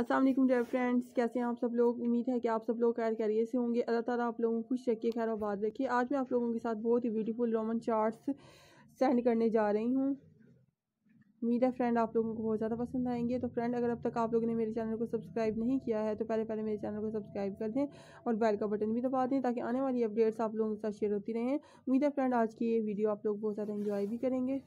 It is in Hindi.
अस्सलाम वालेकुम डियर फ्रेंड्स कैसे हैं आप सब लोग उम्मीद है कि आप सब लोग खैर करिए से होंगे अल्लाह ताला आप लोगों को खुश रखिए खैर आबाद रखिए आज मैं आप लोगों के साथ बहुत ही ब्यूटीफुल रोमन चार्ट्स सेंड करने जा रही हूँ उम्मीद है फ्रेंड आप लोगों को बहुत ज़्यादा पसंद आएंगे तो फ्रेंड अगर अब तक आप लोगों ने मेरे चैनल को सब्सक्राइब नहीं किया है तो पहले पहले मेरे चैनल को सब्सक्राइब कर दें और बेल का बटन भी दबा दें ताकि आने वाली अपडेट्स आप लोगों के साथ शेयर होती रहें उम्मीद है फ्रेंड आज की ये वीडियो आप लोग बहुत ज़्यादा इन्जॉय भी करेंगे